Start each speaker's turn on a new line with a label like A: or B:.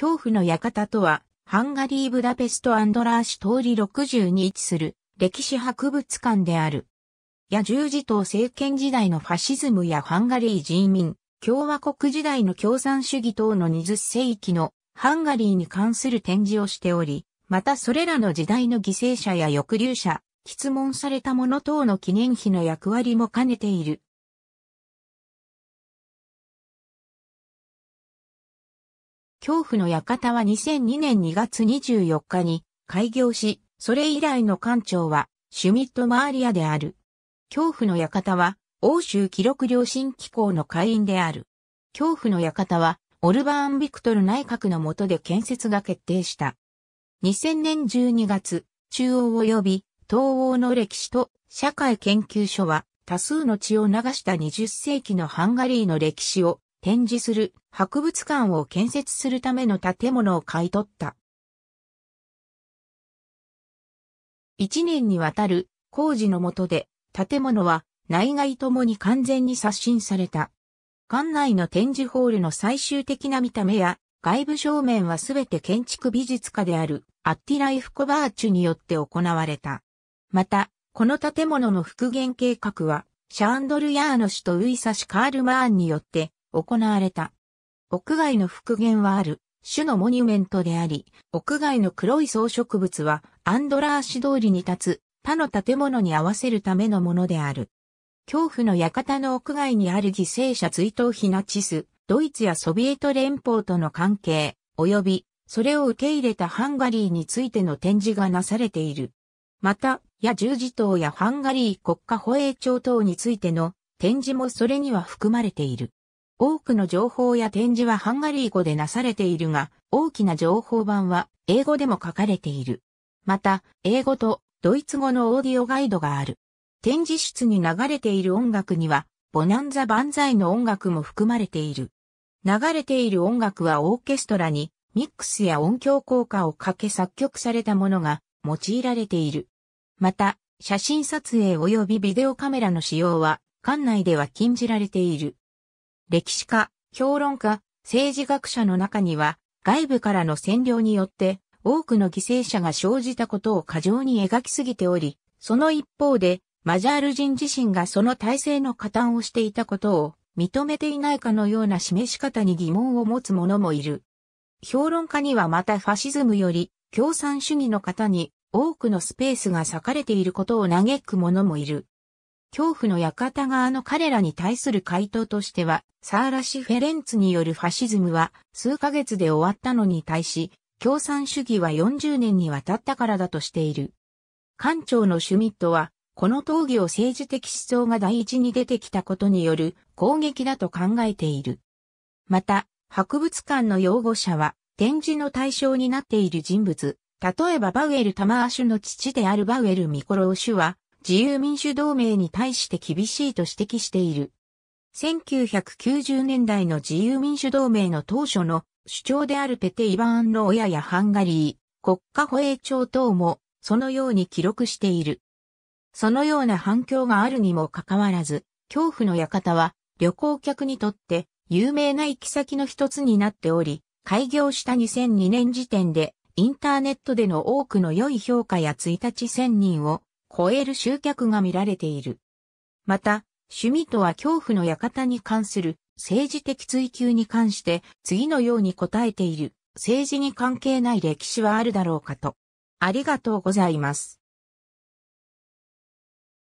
A: 恐怖の館とは、ハンガリー・ブダペスト・アンドラーシ通り60に位置する歴史博物館である。野十字党政権時代のファシズムやハンガリー人民、共和国時代の共産主義等の20世紀のハンガリーに関する展示をしており、またそれらの時代の犠牲者や抑留者、質問された者等の記念碑の役割も兼ねている。恐怖の館は2002年2月24日に開業し、それ以来の館長はシュミット・マーリアである。恐怖の館は欧州記録良心機構の会員である。恐怖の館はオルバーン・ビクトル内閣の下で建設が決定した。2000年12月、中央及び東欧の歴史と社会研究所は多数の血を流した20世紀のハンガリーの歴史を展示する博物館を建設するための建物を買い取った。一年にわたる工事の下で建物は内外ともに完全に刷新された。館内の展示ホールの最終的な見た目や外部正面はすべて建築美術家であるアッティライフ・コバーチュによって行われた。また、この建物の復元計画はシャンドルヤーノ氏とウイサシ・カール・マーンによって行われた。屋外の復元はある、種のモニュメントであり、屋外の黒い装飾物はアンドラーシ通りに立つ他の建物に合わせるためのものである。恐怖の館の屋外にある犠牲者追悼避ナチス、ドイツやソビエト連邦との関係、及び、それを受け入れたハンガリーについての展示がなされている。また、や十字塔やハンガリー国家保衛庁等についての展示もそれには含まれている。多くの情報や展示はハンガリー語でなされているが、大きな情報版は英語でも書かれている。また、英語とドイツ語のオーディオガイドがある。展示室に流れている音楽には、ボナンザ万歳の音楽も含まれている。流れている音楽はオーケストラにミックスや音響効果をかけ作曲されたものが用いられている。また、写真撮影及びビデオカメラの使用は、館内では禁じられている。歴史家、評論家、政治学者の中には、外部からの占領によって多くの犠牲者が生じたことを過剰に描きすぎており、その一方で、マジャール人自身がその体制の加担をしていたことを認めていないかのような示し方に疑問を持つ者もいる。評論家にはまたファシズムより共産主義の方に多くのスペースが割かれていることを嘆く者もいる。恐怖の館側の彼らに対する回答としては、サーラシ・フェレンツによるファシズムは数ヶ月で終わったのに対し、共産主義は40年にわたったからだとしている。艦長のシュミットは、この討議を政治的思想が第一に出てきたことによる攻撃だと考えている。また、博物館の擁護者は、展示の対象になっている人物、例えばバウエル・タマーシュの父であるバウエル・ミコローシュは、自由民主同盟に対して厳しいと指摘している。1990年代の自由民主同盟の当初の主張であるペテ・イバーン・ローヤやハンガリー、国家保衛庁等もそのように記録している。そのような反響があるにもかかわらず、恐怖の館は旅行客にとって有名な行き先の一つになっており、開業した2002年時点でインターネットでの多くの良い評価や1日1000人を超える集客が見られている。また、趣味とは恐怖の館に関する政治的追求に関して次のように答えている。政治に関係ない歴史はあるだろうかと。ありがとうございます。